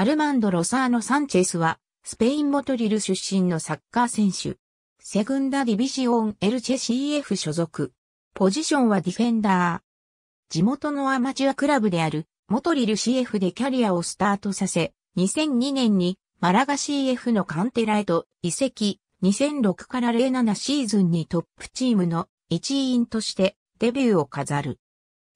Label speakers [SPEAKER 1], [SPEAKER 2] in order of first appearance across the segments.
[SPEAKER 1] アルマンド・ロサーノ・サンチェスは、スペインモトリル出身のサッカー選手。
[SPEAKER 2] セグンダ・ディビジオン・エルチェ CF 所属。ポジションはディフェンダー。地元のアマチュアクラブである、モトリル CF でキャリアをスタートさせ、2002年にマラガ CF のカンテラへと移籍、2006から07シーズンにトップチームの一員としてデビューを飾る。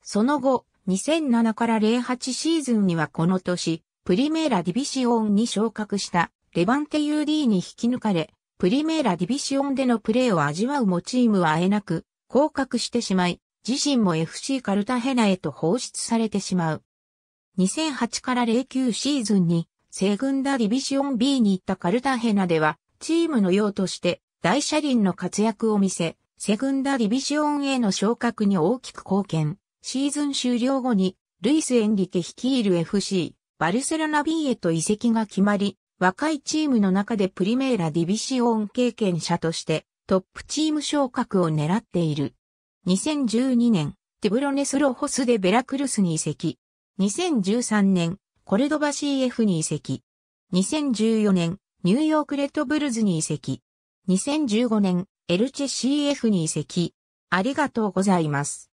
[SPEAKER 2] その後、2007から08シーズンにはこの年、プリメーラディビシオンに昇格したレバンテ UD に引き抜かれ、プリメーラディビシオンでのプレーを味わうもチームはあえなく降格してしまい、自身も FC カルタヘナへと放出されてしまう。2008から09シーズンに、西軍ダディビシオン B に行ったカルタヘナでは、チームの用として大車輪の活躍を見せ、セグンダディビシオンへの昇格に大きく貢献。シーズン終了後に、ルイス・エンリケ率いる FC、バルセロナ B へと移籍が決まり、若いチームの中でプリメーラディビシオン経験者としてトップチーム昇格を狙っている。2012年、ティブロネスロホスでベラクルスに移籍。2013年、コルドバ CF に移籍。2014年、ニューヨークレッドブルズに移籍。2015
[SPEAKER 1] 年、エルチェ CF に移籍。ありがとうございます。